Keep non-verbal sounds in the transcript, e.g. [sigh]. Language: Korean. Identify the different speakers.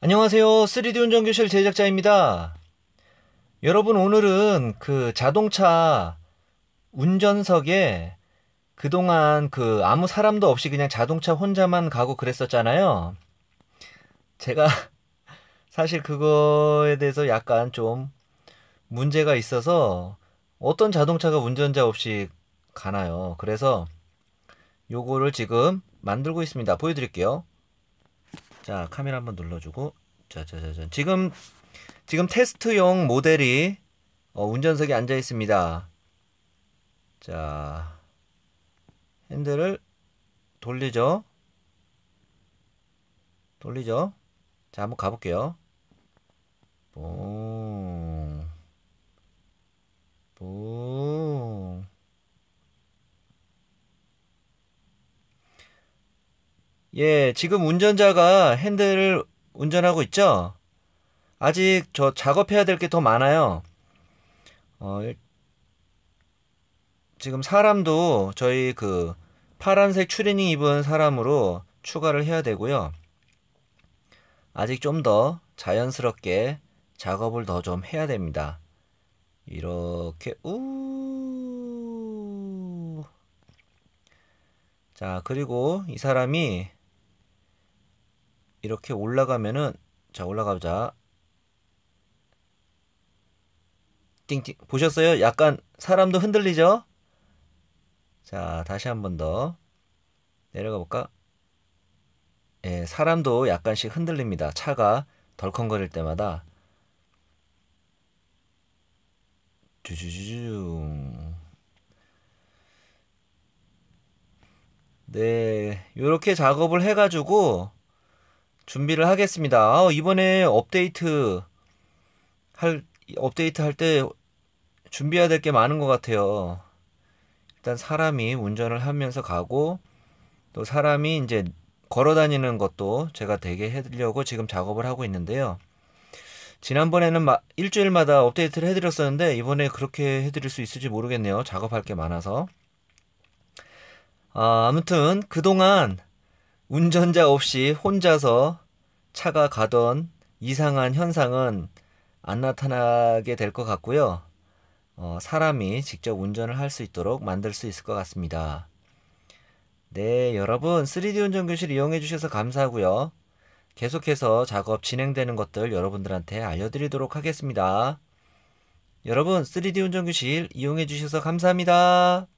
Speaker 1: 안녕하세요. 3D 운전교실 제작자입니다. 여러분, 오늘은 그 자동차 운전석에 그동안 그 아무 사람도 없이 그냥 자동차 혼자만 가고 그랬었잖아요. 제가 [laughs] 사실 그거에 대해서 약간 좀 문제가 있어서 어떤 자동차가 운전자 없이 가나요? 그래서 요거를 지금 만들고 있습니다. 보여드릴게요. 자 카메라 한번 눌러주고 자자자자 지금 지금 테스트용 모델이 어, 운전석에 앉아 있습니다. 자 핸들을 돌리죠. 돌리죠. 자 한번 가볼게요. 뽕. 예, 지금 운전자가 핸들을 운전하고 있죠? 아직 저 작업해야 될 게 더 많아요. 어, 지금 사람도 저희 그 파란색 추리닝 입은 사람으로 추가를 해야 되고요. 아직 좀 더 자연스럽게 작업을 더 좀 해야 됩니다. 이렇게 우. 자, 그리고 이 사람이 이렇게 올라가면은 자 올라가보자 띵띵 보셨어요? 약간 사람도 흔들리죠? 자 다시 한 번 더 내려가 볼까? 예, 사람도 약간씩 흔들립니다. 차가 덜컹거릴 때마다 주주주주 네, 이렇게 작업을 해가지고 준비를 하겠습니다. 아, 이번에 업데이트 할 업데이트 할 때 준비해야 될 게 많은 것 같아요. 일단 사람이 운전을 하면서 가고 또 사람이 이제 걸어 다니는 것도 제가 되게 해드리려고 지금 작업을 하고 있는데요. 지난번에는 막 일주일마다 업데이트를 해드렸었는데 이번에 그렇게 해드릴 수 있을지 모르겠네요. 작업할 게 많아서. 아, 아무튼 그동안 운전자 없이 혼자서 차가 가던 이상한 현상은 안 나타나게 될 것 같고요. 어, 사람이 직접 운전을 할 수 있도록 만들 수 있을 것 같습니다. 네, 여러분 3D 운전 교실 이용해 주셔서 감사하고요. 계속해서 작업 진행되는 것들 여러분들한테 알려드리도록 하겠습니다. 여러분 3D 운전 교실 이용해 주셔서 감사합니다.